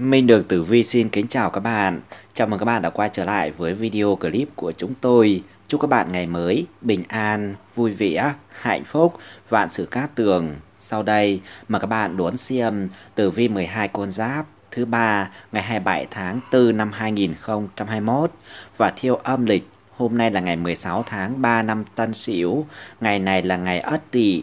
Minh Đường Tử Vi xin kính chào các bạn. Chào mừng các bạn đã quay trở lại với video clip của chúng tôi. Chúc các bạn ngày mới bình an, vui vẻ, hạnh phúc, vạn sự cát tường. Sau đây mà các bạn đón xem Tử Vi 12 con giáp thứ ba ngày 27 tháng 4 năm 2021 và theo âm lịch hôm nay là ngày 16 tháng 3 năm Tân Sửu, ngày này là ngày Ất Tỵ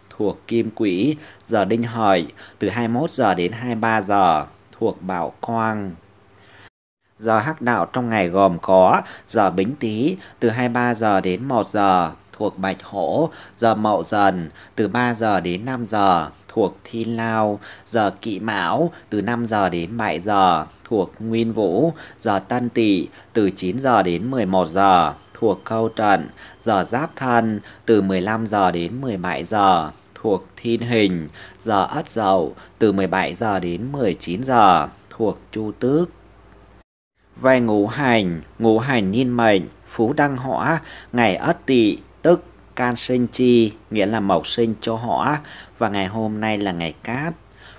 thuộc Kim Quỹ, giờ Đinh Hợi, từ 21 giờ đến 23 giờ thuộc Bảo Quang. Giờ hắc đạo trong ngày gồm có giờ Bính Tý từ 23 giờ đến 1 giờ thuộc Bạch Hổ, giờ Mậu Dần từ 3 giờ đến 5 giờ thuộc thi Lao, giờ Kỵ Mão từ 5 giờ đến 7 giờ thuộc Nguyên Vũ, giờ Tân Tỵ từ 9 giờ đến 11 giờ thuộc Câu Trận, giờ Giáp Thân từ 15 giờ đến 17 giờ thuộc Thiên Hình, giờ Ất Dậu từ 17 giờ đến 19 giờ thuộc Chu Tước. Về ngũ hành, ngũ hành niên mệnh, phú đăng hỏa, ngày Ất Tỵ tức can sinh chi, nghĩa là mộc sinh cho hỏa và ngày hôm nay là ngày cát.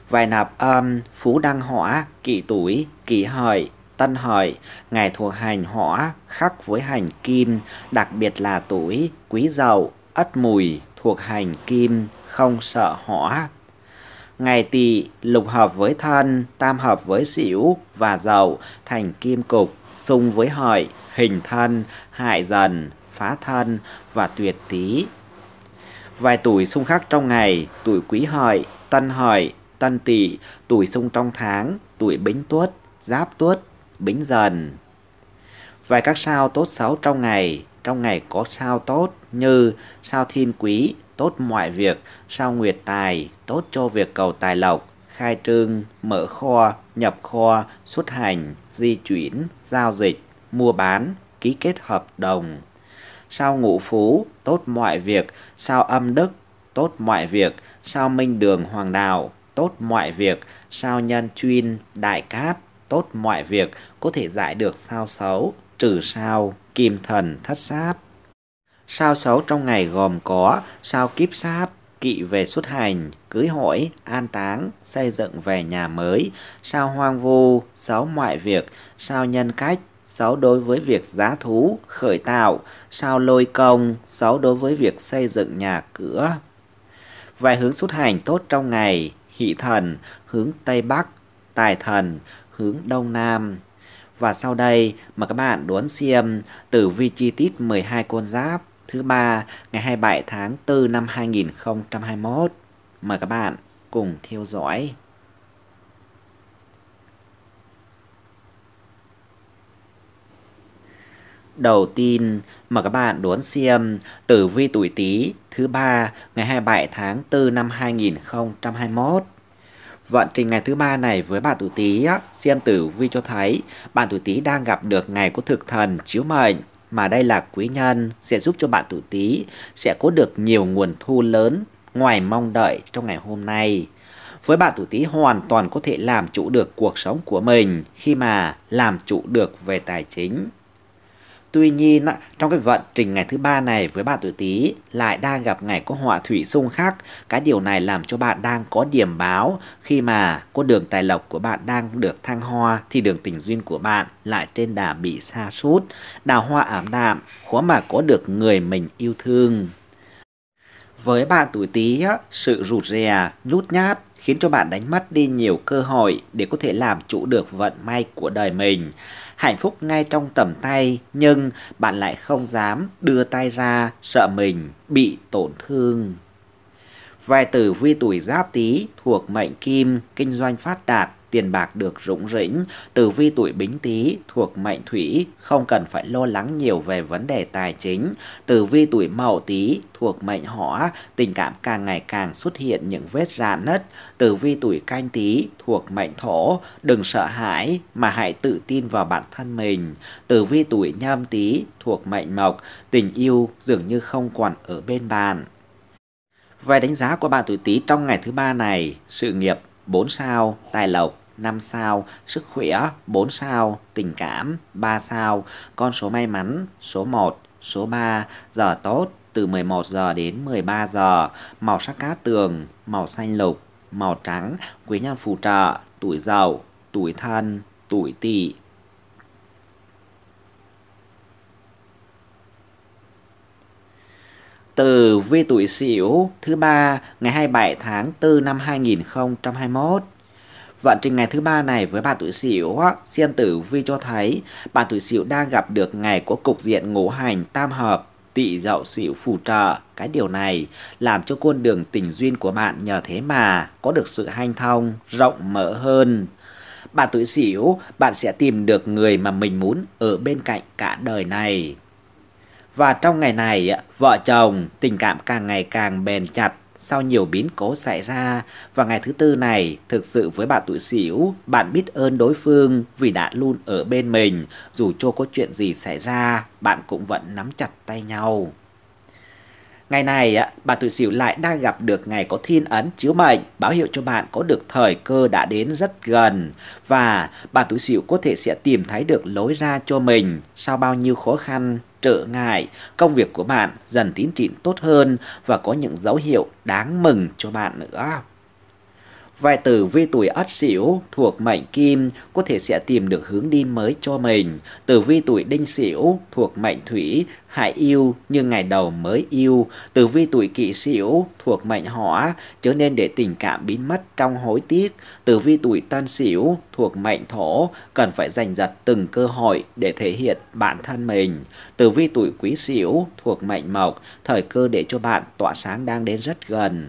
Vài nạp âm, phú đăng hỏa, kỵ tuổi, kỵ hợi, tân hợi, ngày thuộc hành hỏa, khắc với hành kim, đặc biệt là tuổi, quý dậu, ất mùi thuộc hành kim, không sợ hỏa. Ngày tỵ lục hợp với thân, tam hợp với xỉu và dậu thành kim cục, xung với hợi, hình thân, hại dần, phá thân và tuyệt tý. Vài tuổi xung khắc trong ngày, tuổi quý hợi, tân hợi, tân tỵ, tuổi xung trong tháng, tuổi bính tuất, giáp tuất, bính dần. Vài các sao tốt xấu trong ngày, trong ngày có sao tốt như sao thiên quý, tốt mọi việc, sao nguyệt tài, tốt cho việc cầu tài lộc, khai trương, mở kho, nhập kho, xuất hành, di chuyển, giao dịch, mua bán, ký kết hợp đồng. Sao ngũ phú, tốt mọi việc, sao âm đức, tốt mọi việc, sao minh đường hoàng đạo, tốt mọi việc, sao nhân chuyên, đại cát, tốt mọi việc, có thể giải được sao xấu, trừ sao, kim thần thất sát. Sao xấu trong ngày gồm có sao kiếp sát, kỵ về xuất hành, cưới hỏi, an táng, xây dựng về nhà mới, sao hoang vu, xấu ngoại việc, sao nhân cách, xấu đối với việc giá thú, khởi tạo, sao lôi công, xấu đối với việc xây dựng nhà cửa. Vài hướng xuất hành tốt trong ngày, hỷ thần, hướng Tây Bắc, tài thần, hướng Đông Nam. Và sau đây, mà các bạn đón xem tử vi chi tiết 12 con giáp thứ ba ngày 27 tháng 4 năm 2021. Mời các bạn cùng theo dõi. Đầu tiên, mời các bạn đón xem tử vi tuổi Tý thứ ba ngày 27 tháng 4 năm 2021. Vận trình ngày thứ ba này với bạn tuổi Tý, xem tử vi cho thấy bạn tuổi Tý đang gặp được ngày của thực thần chiếu mệnh mà đây là quý nhân sẽ giúp cho bạn tuổi Tý sẽ có được nhiều nguồn thu lớn ngoài mong đợi trong ngày hôm nay. Với bạn tuổi Tý hoàn toàn có thể làm chủ được cuộc sống của mình khi mà làm chủ được về tài chính. Tuy nhiên, trong cái vận trình ngày thứ ba này với bạn tuổi Tý lại đang gặp ngày có họa thủy xung khắc. Cái điều này làm cho bạn đang có điểm báo khi mà có đường tài lộc của bạn đang được thăng hoa thì đường tình duyên của bạn lại trên đà bị sa sút đào hoa ảm đạm, khó mà có được người mình yêu thương. Với bạn tuổi Tý, sự rụt rè, nhút nhát khiến cho bạn đánh mất đi nhiều cơ hội để có thể làm chủ được vận may của đời mình. Hạnh phúc ngay trong tầm tay nhưng bạn lại không dám đưa tay ra sợ mình bị tổn thương. Vài tử vi tuổi giáp tý thuộc mệnh kim, kinh doanh phát đạt, tiền bạc được rủng rỉnh, tử vi tuổi bính tý thuộc mệnh thủy, không cần phải lo lắng nhiều về vấn đề tài chính. Tử vi tuổi mậu tý thuộc mệnh hỏa, tình cảm càng ngày càng xuất hiện những vết rạn nứt. Tử vi tuổi canh tý thuộc mệnh thổ, đừng sợ hãi mà hãy tự tin vào bản thân mình. Tử vi tuổi nhâm tý thuộc mệnh mộc, tình yêu dường như không còn ở bên bạn. Về đánh giá của bạn tuổi Tý trong ngày thứ ba này, sự nghiệp 4 sao, tài lộc 5 sao, sức khỏe 4 sao, tình cảm 3 sao, con số may mắn số 1, số 3, giờ tốt từ 11 giờ đến 13 giờ, màu sắc cát tường, màu xanh lục, màu trắng, quý nhân phù trợ, tuổi giàu, tuổi thân, tuổi tỵ. Từ vi tuổi Sửu thứ ba ngày 27 tháng 4 năm 2021 Vận trình ngày thứ ba này với bạn tuổi Sửu, xem tử vi cho thấy bạn tuổi Sửu đang gặp được ngày của cục diện ngũ hành tam hợp tị dậu sửu phù trợ. Cái điều này làm cho con đường tình duyên của bạn nhờ thế mà có được sự hanh thông, rộng mở hơn. Bạn tuổi sửu bạn sẽ tìm được người mà mình muốn ở bên cạnh cả đời này. Và trong ngày này, vợ chồng tình cảm càng ngày càng bền chặt sau nhiều biến cố xảy ra và ngày thứ tư này thực sự với bạn tuổi xỉu, bạn biết ơn đối phương vì đã luôn ở bên mình, dù cho có chuyện gì xảy ra, bạn cũng vẫn nắm chặt tay nhau. Ngày này, bạn tuổi Sửu lại đang gặp được ngày có thiên ấn chiếu mệnh, báo hiệu cho bạn có được thời cơ đã đến rất gần và bạn tuổi Sửu có thể sẽ tìm thấy được lối ra cho mình sau bao nhiêu khó khăn, trở ngại, công việc của bạn dần tiến triển tốt hơn và có những dấu hiệu đáng mừng cho bạn nữa. Vài tử vi tuổi ất sửu thuộc mệnh kim có thể sẽ tìm được hướng đi mới cho mình. Tử vi tuổi đinh sửu thuộc mệnh thủy hại yêu như ngày đầu mới yêu. Tử vi tuổi kỷ sửu thuộc mệnh hỏa trở nên để tình cảm biến mất trong hối tiếc. Tử vi tuổi tân sửu thuộc mệnh thổ cần phải giành giật từng cơ hội để thể hiện bản thân mình. Tử vi tuổi quý sửu thuộc mệnh mộc thời cơ để cho bạn tỏa sáng đang đến rất gần.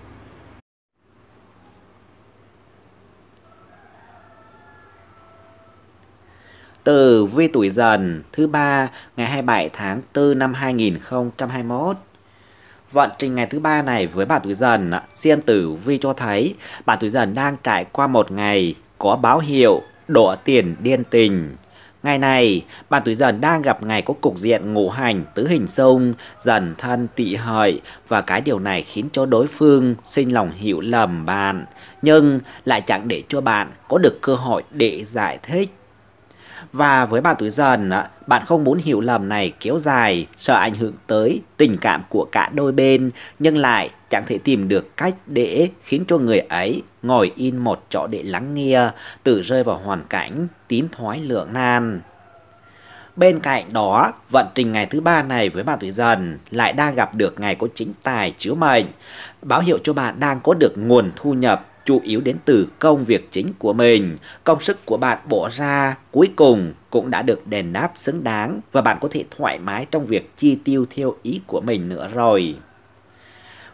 tử vi tuổi dần thứ ba ngày 27 tháng 4 năm 2021. Vận trình ngày thứ ba này với bà tuổi dần, xem tử vi cho thấy bà tuổi dần đang trải qua một ngày có báo hiệu đổ tiền điên tình. Ngày này, bạn tuổi dần đang gặp ngày có cục diện ngũ hành tứ hình xung, dần thân tị hợi và cái điều này khiến cho đối phương sinh lòng hiểu lầm bạn, nhưng lại chẳng để cho bạn có được cơ hội để giải thích. Và với bạn tuổi dần, bạn không muốn hiểu lầm này kéo dài, sợ ảnh hưởng tới tình cảm của cả đôi bên, nhưng lại chẳng thể tìm được cách để khiến cho người ấy ngồi in một chỗ để lắng nghe, tự rơi vào hoàn cảnh tím thoái lượng nan. Bên cạnh đó, vận trình ngày thứ ba này với bạn tuổi dần lại đang gặp được ngày có chính tài chiếu mệnh, báo hiệu cho bạn đang có được nguồn thu nhập chủ yếu đến từ công việc chính của mình. Công sức của bạn bỏ ra cuối cùng cũng đã được đền đáp xứng đáng và bạn có thể thoải mái trong việc chi tiêu theo ý của mình nữa rồi.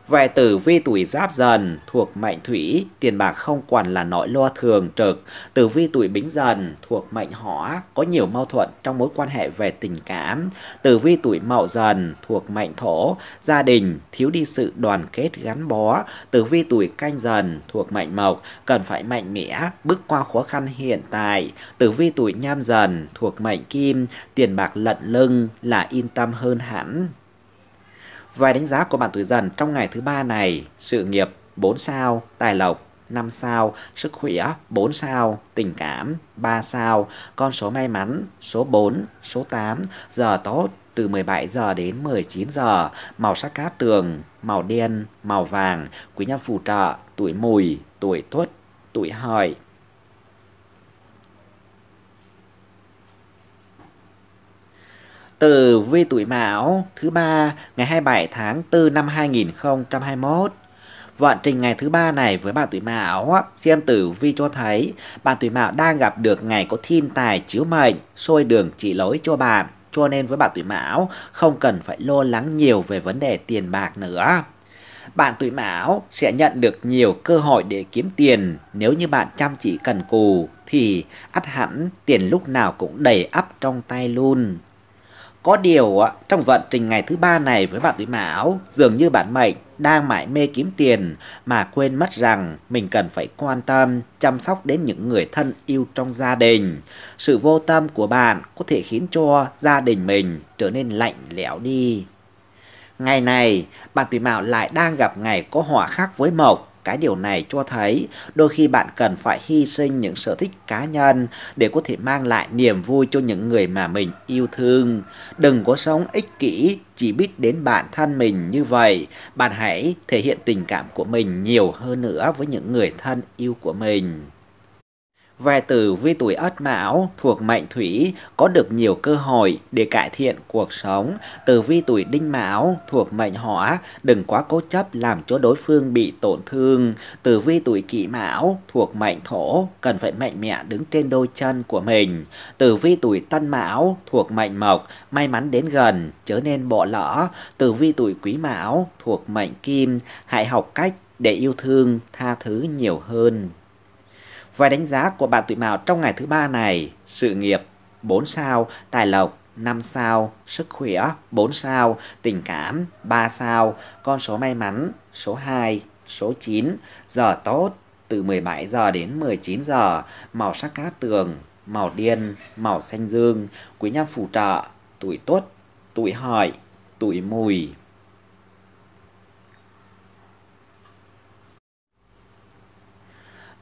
Về tử vi tuổi giáp dần thuộc mệnh thủy, tiền bạc không quản là nỗi lo thường trực. Tử vi tuổi bính dần thuộc mệnh hỏa, có nhiều mâu thuẫn trong mối quan hệ về tình cảm. Tử vi tuổi mậu dần thuộc mệnh thổ, gia đình thiếu đi sự đoàn kết gắn bó. Tử vi tuổi canh dần thuộc mệnh mộc, cần phải mạnh mẽ, bước qua khó khăn hiện tại. Tử vi tuổi nhâm dần thuộc mệnh kim, tiền bạc lận lưng là yên tâm hơn hẳn. Vài đánh giá của bạn tuổi dần trong ngày thứ ba này, sự nghiệp 4 sao, tài lộc 5 sao, sức khỏe 4 sao, tình cảm 3 sao, con số may mắn số 4, số 8, giờ tốt từ 17 giờ đến 19 giờ, màu sắc cát tường, màu đen, màu vàng, quý nhân phù trợ, tuổi mùi, tuổi tuất, tuổi hợi. Tử vi tuổi Mão thứ ba ngày 27 tháng 4 năm 2021. Vận trình ngày thứ ba này với bạn tuổi Mão, xem tử vi cho thấy bạn tuổi Mão đang gặp được ngày có thiên tài chiếu mệnh, soi đường chỉ lối cho bạn. Cho nên với bạn tuổi Mão, không cần phải lo lắng nhiều về vấn đề tiền bạc nữa. Bạn tuổi Mão sẽ nhận được nhiều cơ hội để kiếm tiền nếu như bạn chăm chỉ cần cù thì ắt hẳn tiền lúc nào cũng đầy ắp trong tay luôn. Có điều, trong vận trình ngày thứ ba này với bạn tuổi Mão, dường như bản mệnh đang mải mê kiếm tiền mà quên mất rằng mình cần phải quan tâm, chăm sóc đến những người thân yêu trong gia đình. Sự vô tâm của bạn có thể khiến cho gia đình mình trở nên lạnh lẽo đi. Ngày này, bạn tuổi Mão lại đang gặp ngày có hỏa khắc với Mộc, cái điều này cho thấy đôi khi bạn cần phải hy sinh những sở thích cá nhân để có thể mang lại niềm vui cho những người mà mình yêu thương. Đừng có sống ích kỷ, chỉ biết đến bản thân mình như vậy. Bạn hãy thể hiện tình cảm của mình nhiều hơn nữa với những người thân yêu của mình. Về tử vi tuổi Ất Mão thuộc mệnh Thủy có được nhiều cơ hội để cải thiện cuộc sống. Tử vi tuổi Đinh Mão thuộc mệnh Hỏa đừng quá cố chấp làm cho đối phương bị tổn thương. Tử vi tuổi Kỷ Mão thuộc mệnh Thổ cần phải mạnh mẽ đứng trên đôi chân của mình. Tử vi tuổi Tân Mão thuộc mệnh Mộc may mắn đến gần chớ nên bỏ lỡ. Tử vi tuổi Quý Mão thuộc mệnh Kim hãy học cách để yêu thương tha thứ nhiều hơn. Vài đánh giá của bạn tuổi mão trong ngày thứ ba này, sự nghiệp 4 sao, tài lộc 5 sao, sức khỏe 4 sao, tình cảm 3 sao, con số may mắn số 2, số 9, giờ tốt từ 17 giờ đến 19 giờ, màu sắc cát tường, màu điên, màu xanh dương, quý nhân phù trợ, tuổi tốt, tuổi hợi, tuổi mùi.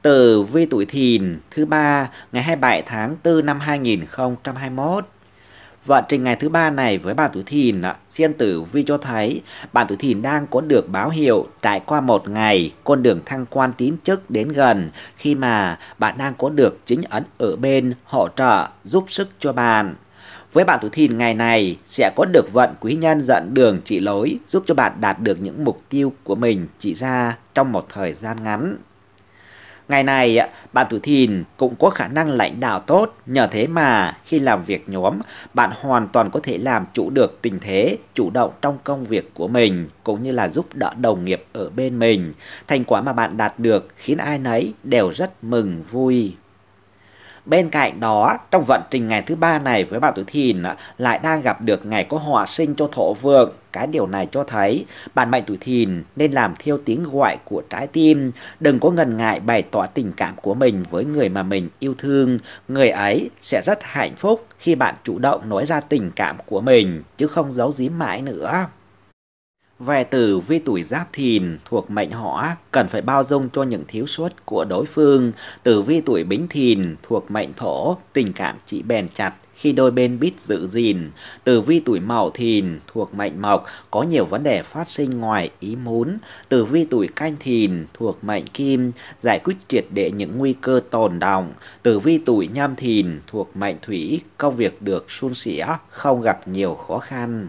tử vi tuổi thìn thứ ba ngày 27 tháng 4 năm 2021. Vận trình ngày thứ ba này với bạn tuổi thìn, xem tử vi cho thấy bạn tuổi thìn đang có được báo hiệu trải qua một ngày con đường thăng quan tín chức đến gần khi mà bạn đang có được chính ấn ở bên hỗ trợ giúp sức cho bạn. Với bạn tuổi thìn ngày này sẽ có được vận quý nhân dẫn đường chỉ lối giúp cho bạn đạt được những mục tiêu của mình chỉ ra trong một thời gian ngắn. Ngày này, bạn Tử Thìn cũng có khả năng lãnh đạo tốt, nhờ thế mà khi làm việc nhóm, bạn hoàn toàn có thể làm chủ được tình thế, chủ động trong công việc của mình, cũng như là giúp đỡ đồng nghiệp ở bên mình. Thành quả mà bạn đạt được khiến ai nấy đều rất mừng vui Bên cạnh đó, trong vận trình ngày thứ ba này với bạn tuổi thìn lại đang gặp được ngày có họa sinh cho thổ vượng. Cái điều này cho thấy bạn mệnh tuổi thìn nên làm theo tiếng gọi của trái tim. Đừng có ngần ngại bày tỏ tình cảm của mình với người mà mình yêu thương. Người ấy sẽ rất hạnh phúc khi bạn chủ động nói ra tình cảm của mình chứ không giấu giếm mãi nữa. Về tử vi tuổi giáp thìn thuộc mệnh họ cần phải bao dung cho những thiếu sót của đối phương. Tử vi tuổi bính thìn thuộc mệnh thổ, tình cảm chỉ bền chặt khi đôi bên biết giữ gìn. Tử vi tuổi mậu thìn thuộc mệnh mộc có nhiều vấn đề phát sinh ngoài ý muốn. Tử vi tuổi canh thìn thuộc mệnh kim giải quyết triệt để những nguy cơ tồn đọng. Tử vi tuổi nhâm thìn thuộc mệnh thủy công việc được suôn sẻ không gặp nhiều khó khăn.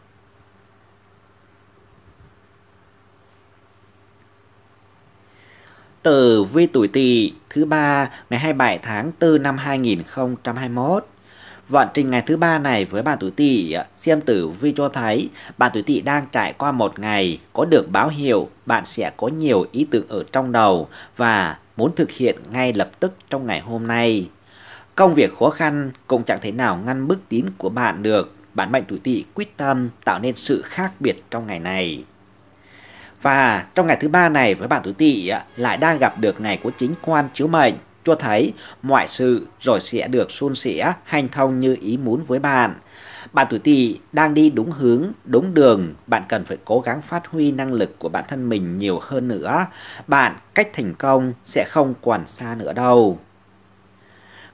tử vi tuổi tỵ thứ ba ngày 27 tháng 4 năm 2021. Vận trình ngày thứ ba này với bạn tuổi tỵ xem tử vi cho thấy bạn tuổi tỵ đang trải qua một ngày có được báo hiệu bạn sẽ có nhiều ý tưởng ở trong đầu và muốn thực hiện ngay lập tức trong ngày hôm nay. Công việc khó khăn cũng chẳng thể nào ngăn bước tiến của bạn được. Bạn mệnh tuổi tỵ quyết tâm tạo nên sự khác biệt trong ngày này. Và trong ngày thứ ba này với bạn tuổi tỵ lại đang gặp được ngày của chính quan chiếu mệnh cho thấy mọi sự rồi sẽ được suôn sẻ hành thông như ý muốn với bạn. Bạn tuổi tỵ đang đi đúng hướng, đúng đường, bạn cần phải cố gắng phát huy năng lực của bản thân mình nhiều hơn nữa. Bạn cách thành công sẽ không còn xa nữa đâu.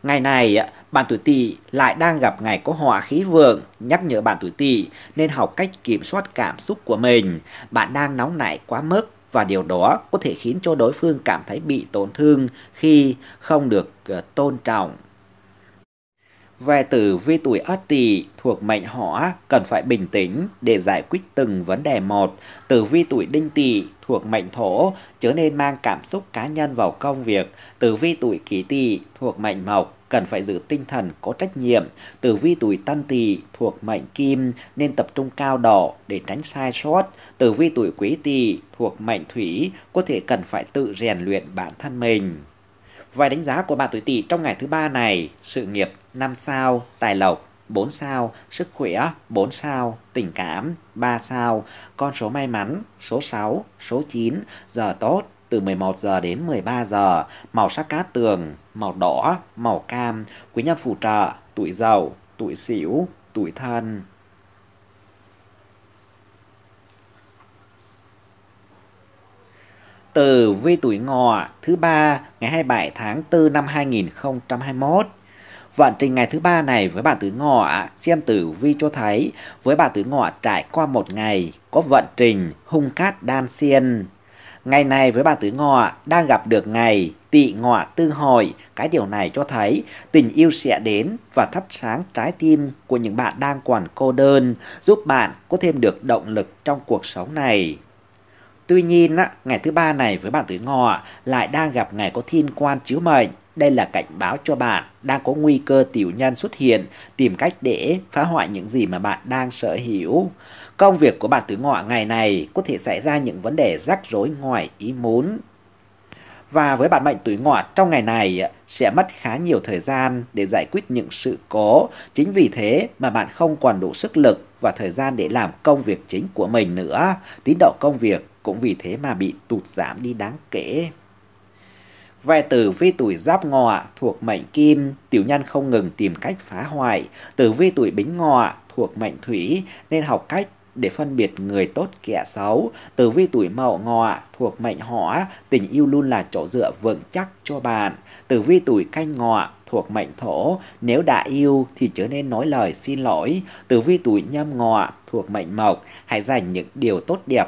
Ngày này, bạn tuổi tỵ lại đang gặp ngày có họa khí vượng, nhắc nhở bạn tuổi tỵ nên học cách kiểm soát cảm xúc của mình. Bạn đang nóng nảy quá mức và điều đó có thể khiến cho đối phương cảm thấy bị tổn thương khi không được ờ, tôn trọng về tử vi tuổi Ất Tỵ thuộc mệnh Hỏa cần phải bình tĩnh để giải quyết từng vấn đề một. Tử vi tuổi Đinh Tỵ thuộc mệnh Thổ chớ nên mang cảm xúc cá nhân vào công việc. Tử vi tuổi Kỷ Tỵ thuộc mệnh Mộc cần phải giữ tinh thần có trách nhiệm. Tử vi tuổi Tân Tỵ thuộc mệnh Kim nên tập trung cao độ để tránh sai sót. Tử vi tuổi Quý Tỵ thuộc mệnh Thủy có thể cần phải tự rèn luyện bản thân mình. Vài đánh giá của bạn tuổi Tỵ trong ngày thứ ba này, sự nghiệp 5 sao, tài lộc 4 sao, sức khỏe 4 sao, tình cảm 3 sao, con số may mắn số 6, số 9, giờ tốt từ 11 giờ đến 13 giờ, màu sắc cát tường, màu đỏ, màu cam, quý nhân phù trợ, tuổi giàu tuổi xỉu tuổi thân. Tử vi tuổi ngọ thứ ba ngày 27 tháng 4 năm 2021. Vận trình ngày thứ ba này với bạn tuổi ngọ xem tử vi cho thấy với bạn tuổi ngọ trải qua một ngày có vận trình hung cát đan xiên. Ngày này với bạn tuổi ngọ đang gặp được ngày tị ngọ tư hội. Cái điều này cho thấy tình yêu sẽ đến và thắp sáng trái tim của những bạn đang còn cô đơn, giúp bạn có thêm được động lực trong cuộc sống này. Tuy nhiên, á, ngày thứ ba này với bạn tuổi ngọ lại đang gặp ngày có thiên quan chiếu mệnh. Đây là cảnh báo cho bạn đang có nguy cơ tiểu nhân xuất hiện, tìm cách để phá hoại những gì mà bạn đang sở hữu. Công việc của bạn tuổi ngọ ngày này có thể xảy ra những vấn đề rắc rối ngoài ý muốn. Và với bạn mệnh tuổi ngọ trong ngày này sẽ mất khá nhiều thời gian để giải quyết những sự cố. Chính vì thế mà bạn không còn đủ sức lực và thời gian để làm công việc chính của mình nữa. Tiến độ công việc cũng vì thế mà bị tụt giảm đi đáng kể. Vài tử vi tuổi giáp ngọ thuộc mệnh kim, tiểu nhân không ngừng tìm cách phá hoại. Tử vi tuổi bính ngọ thuộc mệnh thủy nên học cách để phân biệt người tốt kẻ xấu. Tử vi tuổi mậu ngọ thuộc mệnh hỏa, tình yêu luôn là chỗ dựa vững chắc cho bạn. Tử vi tuổi canh ngọ thuộc mệnh thổ, nếu đã yêu thì chớ nên nói lời xin lỗi. Tử vi tuổi nhâm ngọ thuộc mệnh mộc, hãy dành những điều tốt đẹp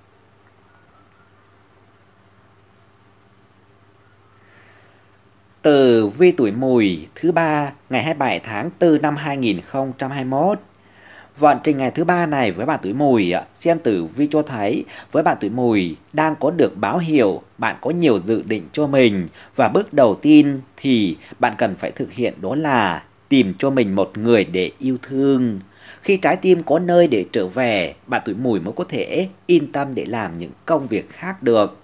từ vi tuổi mùi thứ ba ngày 27 tháng 4 năm 2021. Vận trình ngày thứ ba này với bạn tuổi mùi, xem tử vi cho thấy với bạn tuổi mùi đang có được báo hiệu bạn có nhiều dự định cho mình và bước đầu tiên thì bạn cần phải thực hiện đó là tìm cho mình một người để yêu thương. Khi trái tim có nơi để trở về, bạn tuổi mùi mới có thể yên tâm để làm những công việc khác được.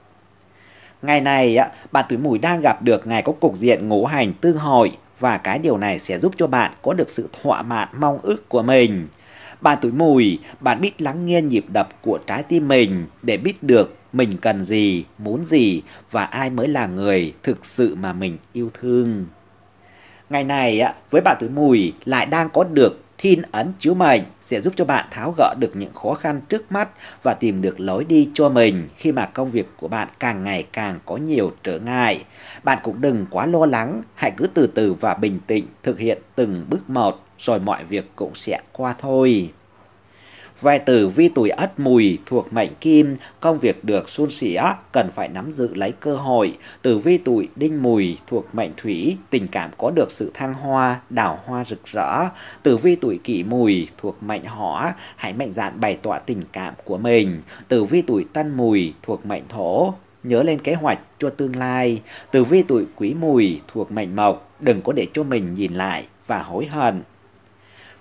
Ngày này, bạn tuổi mùi đang gặp được ngày có cục diện ngũ hành tương hội và cái điều này sẽ giúp cho bạn có được sự thỏa mãn mong ước của mình. Bạn tuổi mùi, bạn biết lắng nghe nhịp đập của trái tim mình để biết được mình cần gì, muốn gì và ai mới là người thực sự mà mình yêu thương. Ngày này, với bạn tuổi mùi lại đang có được Thiên ấn chiếu mệnh sẽ giúp cho bạn tháo gỡ được những khó khăn trước mắt và tìm được lối đi cho mình khi mà công việc của bạn càng ngày càng có nhiều trở ngại. Bạn cũng đừng quá lo lắng, hãy cứ từ từ và bình tĩnh thực hiện từng bước một rồi mọi việc cũng sẽ qua thôi. Về tử vi tuổi ất mùi thuộc mệnh kim, công việc được suôn sẻ, cần phải nắm giữ lấy cơ hội. Tử vi tuổi đinh mùi thuộc mệnh thủy, tình cảm có được sự thăng hoa, đào hoa rực rỡ. Tử vi tuổi kỷ mùi thuộc mệnh hỏa, hãy mạnh dạn bày tỏ tình cảm của mình. Tử vi tuổi tân mùi thuộc mệnh thổ, nhớ lên kế hoạch cho tương lai. Tử vi tuổi quý mùi thuộc mệnh mộc, đừng có để cho mình nhìn lại và hối hận.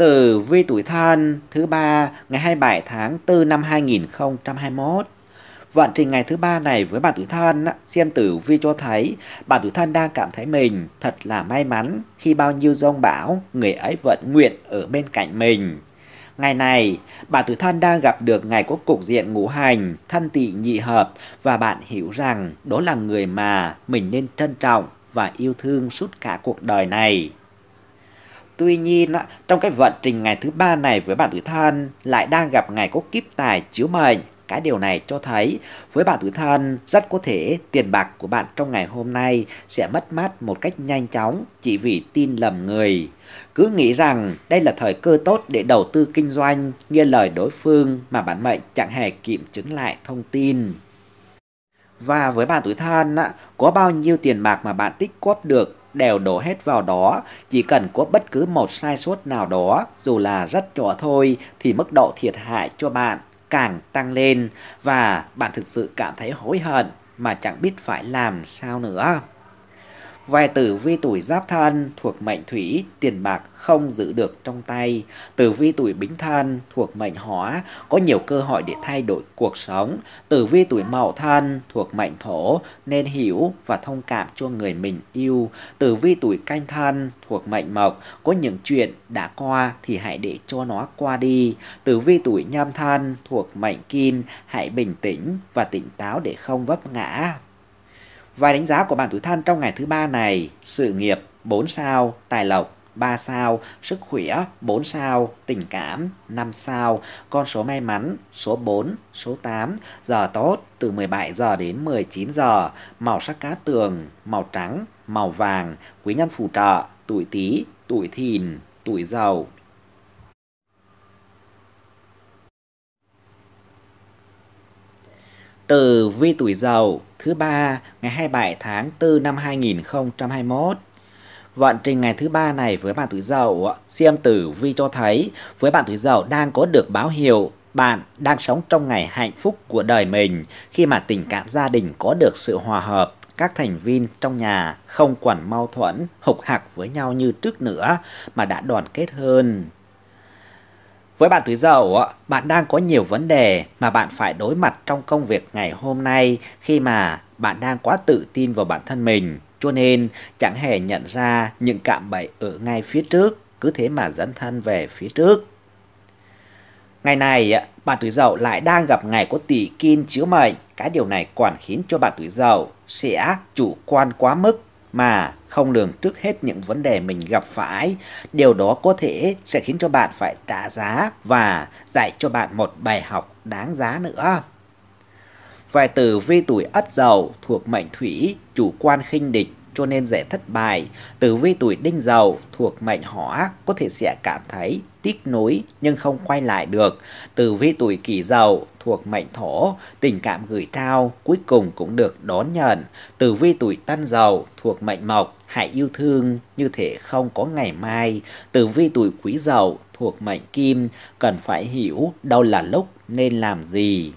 tử vi tuổi thân thứ ba ngày 27 tháng 4 năm 2021. Vận trình ngày thứ ba này với bạn tuổi thân, xem tử vi cho thấy bạn tuổi thân đang cảm thấy mình thật là may mắn khi bao nhiêu giông bão người ấy vận nguyện ở bên cạnh mình. Ngày này, bạn tuổi thân đang gặp được ngày có cục diện ngũ hành, thân tị nhị hợp và bạn hiểu rằng đó là người mà mình nên trân trọng và yêu thương suốt cả cuộc đời này. Tuy nhiên, trong cái vận trình ngày thứ ba này với bạn tuổi thân lại đang gặp ngày có kiếp tài chiếu mệnh. Cái điều này cho thấy với bạn tuổi thân rất có thể tiền bạc của bạn trong ngày hôm nay sẽ mất mát một cách nhanh chóng chỉ vì tin lầm người. Cứ nghĩ rằng đây là thời cơ tốt để đầu tư kinh doanh, nghe lời đối phương mà bản mệnh chẳng hề kiểm chứng lại thông tin. Và với bạn tuổi thân, có bao nhiêu tiền bạc mà bạn tích góp được đều đổ hết vào đó, chỉ cần có bất cứ một sai sót nào đó, dù là rất nhỏ thôi, thì mức độ thiệt hại cho bạn càng tăng lên và bạn thực sự cảm thấy hối hận mà chẳng biết phải làm sao nữa. Vài tử vi tuổi giáp thân thuộc mệnh thủy, tiền bạc không giữ được trong tay. Tử vi tuổi Bính Thân thuộc mệnh Hỏa có nhiều cơ hội để thay đổi cuộc sống. Tử vi tuổi Mậu Thân thuộc mệnh Thổ nên hiểu và thông cảm cho người mình yêu. Tử vi tuổi Canh Thân thuộc mệnh Mộc có những chuyện đã qua thì hãy để cho nó qua đi. Tử vi tuổi Nhâm Thân thuộc mệnh Kim hãy bình tĩnh và tỉnh táo để không vấp ngã. Vài đánh giá của bạn tuổi thân trong ngày thứ ba này, sự nghiệp 4 sao, tài lộc 3 sao, sức khỏe 4 sao, tình cảm 5 sao, con số may mắn số 4, số 8, giờ tốt từ 17 giờ đến 19 giờ, màu sắc cá tường, màu trắng, màu vàng, quý nhân phù trợ, tuổi Tý, tuổi Thìn, tuổi Dậu. Từ vi tuổi Dậu thứ ba ngày 27 tháng 4 năm 2021 Vận trình ngày thứ ba này với bạn tuổi dậu, xem tử vi cho thấy với bạn tuổi dậu đang có được báo hiệu bạn đang sống trong ngày hạnh phúc của đời mình khi mà tình cảm gia đình có được sự hòa hợp các thành viên trong nhà không quản mâu thuẫn, hục hạc với nhau như trước nữa mà đã đoàn kết hơn. Với bạn tuổi dậu, bạn đang có nhiều vấn đề mà bạn phải đối mặt trong công việc ngày hôm nay khi mà bạn đang quá tự tin vào bản thân mình cho nên chẳng hề nhận ra những cạm bẫy ở ngay phía trước, cứ thế mà dẫn thân về phía trước. Ngày này, bạn tuổi dậu lại đang gặp ngày có tỷ kim chiếu mệnh, cái điều này còn khiến cho bạn tuổi dậu sẽ chủ quan quá mức mà không lường trước hết những vấn đề mình gặp phải. Điều đó có thể sẽ khiến cho bạn phải trả giá và dạy cho bạn một bài học đáng giá nữa. Vài tử vi tuổi ất dậu thuộc mệnh thủy, chủ quan khinh địch cho nên dễ thất bại. Tử vi tuổi đinh dậu thuộc mệnh hỏa có thể sẽ cảm thấy tiếc nuối nhưng không quay lại được. Tử vi tuổi kỷ dậu thuộc mệnh thổ, tình cảm gửi trao cuối cùng cũng được đón nhận. Tử vi tuổi tân dậu thuộc mệnh mộc, hãy yêu thương như thể không có ngày mai. Tử vi tuổi quý dậu thuộc mệnh kim, cần phải hiểu đâu là lúc nên làm gì.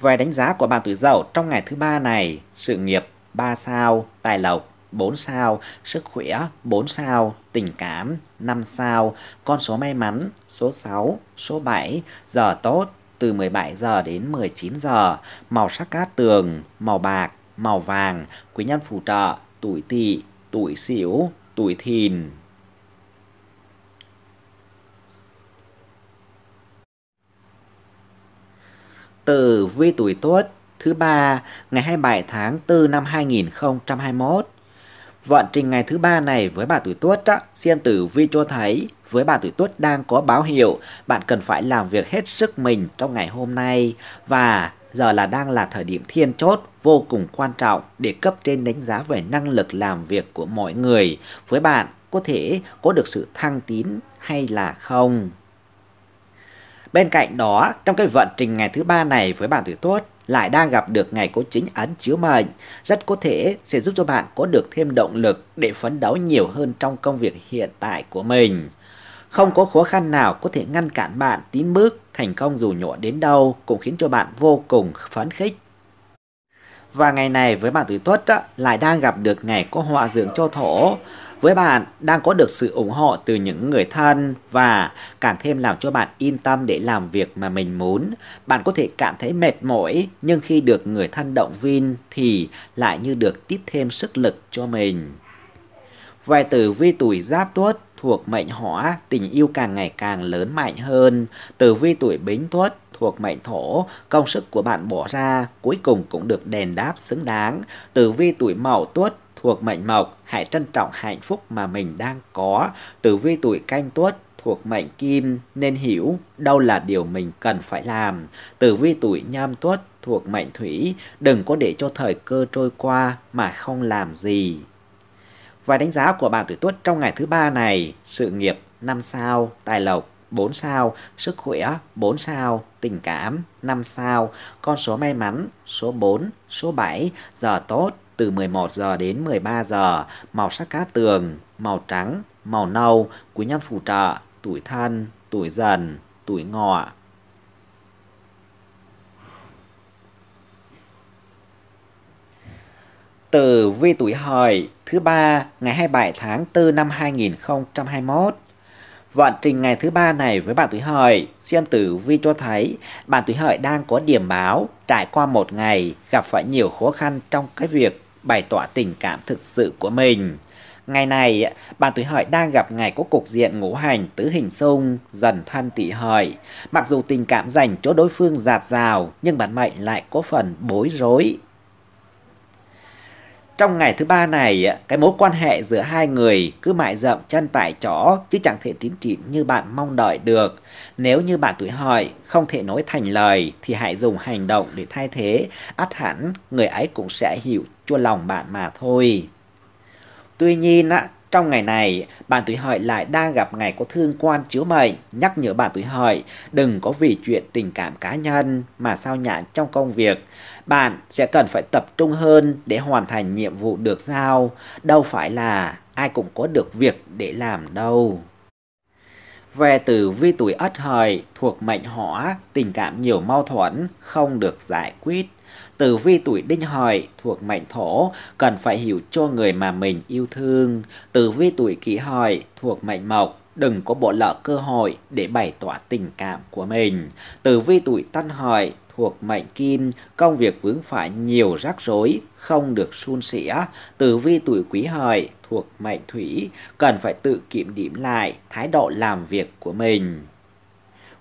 Về đánh giá của bạn tuổi dậu trong ngày thứ ba này, sự nghiệp 3 sao, tài lộc 4 sao, sức khỏe 4 sao, tình cảm 5 sao, con số may mắn số 6, số 7, giờ tốt từ 17 giờ đến 19 giờ, màu sắc cát tường, màu bạc, màu vàng, quý nhân phù trợ, tuổi tỵ, tuổi sửu, tuổi thìn. tử vi tuổi tuất thứ ba ngày 27 tháng 4 năm 2021. Vận trình ngày thứ ba này với bà tuổi tuất á, xem tử vi cho thấy với bà tuổi tuất đang có báo hiệu bạn cần phải làm việc hết sức mình trong ngày hôm nay và giờ là đang là thời điểm thiên chốt vô cùng quan trọng để cấp trên đánh giá về năng lực làm việc của mọi người với bạn có thể có được sự thăng tín hay là không. Bên cạnh đó, trong cái vận trình ngày thứ ba này với bạn tuổi tốt, lại đang gặp được ngày cố chính ấn chiếu mệnh, rất có thể sẽ giúp cho bạn có được thêm động lực để phấn đấu nhiều hơn trong công việc hiện tại của mình. Không có khó khăn nào có thể ngăn cản bạn tiến bước thành công dù nhỏ đến đâu cũng khiến cho bạn vô cùng phấn khích. Và ngày này với bạn tuổi tuất lại đang gặp được ngày có họa dưỡng cho thổ, với bạn đang có được sự ủng hộ từ những người thân và càng thêm làm cho bạn yên tâm để làm việc mà mình muốn. Bạn có thể cảm thấy mệt mỏi nhưng khi được người thân động viên thì lại như được tiếp thêm sức lực cho mình. Vài tử vi tuổi giáp tuất thuộc mệnh hỏa, tình yêu càng ngày càng lớn mạnh hơn. Tử vi tuổi bính tuất thuộc mệnh thổ, công sức của bạn bỏ ra cuối cùng cũng được đền đáp xứng đáng. Tử vi tuổi mậu tuất thuộc mệnh mộc, hãy trân trọng hạnh phúc mà mình đang có. Tử vi tuổi canh tuất thuộc mệnh kim nên hiểu đâu là điều mình cần phải làm. Tử vi tuổi nhâm tuất thuộc mệnh thủy, đừng có để cho thời cơ trôi qua mà không làm gì. vài đánh giá của bạn tuổi tuất trong ngày thứ ba này, sự nghiệp 5 sao, tài lộc 4 sao, sức khỏe 4 sao, tình cảm 5 sao, con số may mắn số 4, số 7, giờ tốt từ 11 giờ đến 13 giờ, màu sắc cát tường, màu trắng, màu nâu, quý nhân phù trợ, tuổi thân, tuổi dần, tuổi ngọ. từ vi tuổi hợi thứ ba ngày 27 tháng 4 năm 2021. Vận trình ngày thứ ba này với bạn tuổi hợi, xem tử vi cho thấy bạn tuổi hợi đang có điểm báo trải qua một ngày gặp phải nhiều khó khăn trong cái việc bày tỏ tình cảm thực sự của mình. Ngày này, bạn tuổi hợi đang gặp ngày có cục diện ngũ hành tứ hình xung, dần thân tỵ hợi. Mặc dù tình cảm dành cho đối phương giạt rào, nhưng bản mệnh lại có phần bối rối. Trong ngày thứ ba này, cái mối quan hệ giữa hai người cứ mãi rộng chân tại chỗ chứ chẳng thể tiến trị như bạn mong đợi được. Nếu như bạn tuổi hợi không thể nói thành lời thì hãy dùng hành động để thay thế, át hẳn người ấy cũng sẽ hiểu cho lòng bạn mà thôi. Tuy nhiên, trong ngày này, bạn tuổi hợi lại đang gặp ngày có thương quan chiếu mệnh, nhắc nhở bạn tuổi hợi đừng có vì chuyện tình cảm cá nhân mà sao nhãn trong công việc. Bạn sẽ cần phải tập trung hơn để hoàn thành nhiệm vụ được giao, đâu phải là ai cũng có được việc để làm đâu. Về tử vi tuổi ất hợi thuộc mệnh hỏa, tình cảm nhiều mâu thuẫn, không được giải quyết. Tử vi tuổi đinh hợi thuộc mệnh thổ cần phải hiểu cho người mà mình yêu thương. Tử vi tuổi kỷ hợi thuộc mệnh mộc đừng có bỏ lỡ cơ hội để bày tỏ tình cảm của mình. Tử vi tuổi tân hợi thuộc mệnh kim, công việc vướng phải nhiều rắc rối, không được suôn sẻ. Tử vi tuổi quý hợi thuộc mệnh thủy, cần phải tự kiểm điểm lại thái độ làm việc của mình.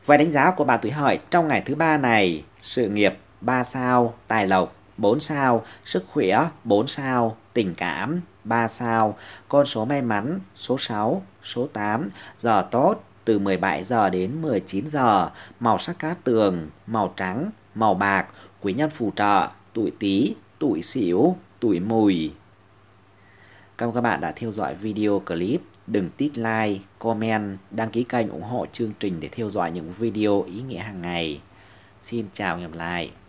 vài đánh giá của bà tuổi hợi trong ngày thứ ba này, sự nghiệp 3 sao, tài lộc 4 sao, sức khỏe 4 sao, tình cảm 3 sao, con số may mắn số 6, số 8, giờ tốt từ 17 giờ đến 19 giờ, màu sắc cát tường, màu trắng, màu bạc, quý nhân phù trợ, tuổi Tý, tuổi Sửu, tuổi Mùi. Cảm ơn các bạn đã theo dõi video clip. Đừng tích like, comment, đăng ký kênh ủng hộ chương trình để theo dõi những video ý nghĩa hàng ngày. Xin chào và hẹn gặp lại.